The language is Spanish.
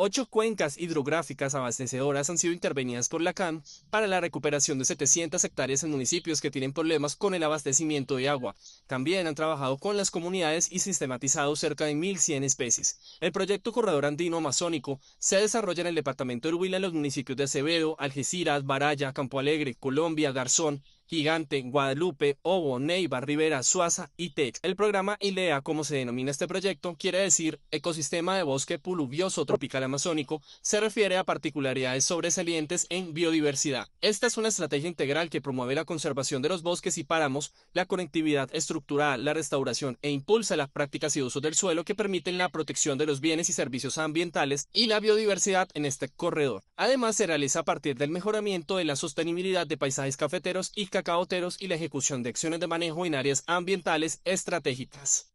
Ocho cuencas hidrográficas abastecedoras han sido intervenidas por la CAM para la recuperación de 700 hectáreas en municipios que tienen problemas con el abastecimiento de agua. También han trabajado con las comunidades y sistematizado cerca de 1.100 especies. El proyecto Corredor Andino Amazónico se desarrolla en el departamento de Huila en los municipios de Acevedo, Algeciras, Baraya, Campo Alegre, Colombia, Garzón, Gigante, Guadalupe, Obo, Neiva, Rivera, Suaza y Tech. El programa ILEA, como se denomina este proyecto, quiere decir Ecosistema de Bosque Pluvioso Tropical Amazónico, se refiere a particularidades sobresalientes en biodiversidad. Esta es una estrategia integral que promueve la conservación de los bosques y páramos, la conectividad estructural, la restauración e impulsa las prácticas y usos del suelo que permiten la protección de los bienes y servicios ambientales y la biodiversidad en este corredor. Además, se realiza a partir del mejoramiento de la sostenibilidad de paisajes cafeteros y cacaoteros y la ejecución de acciones de manejo en áreas ambientales estratégicas.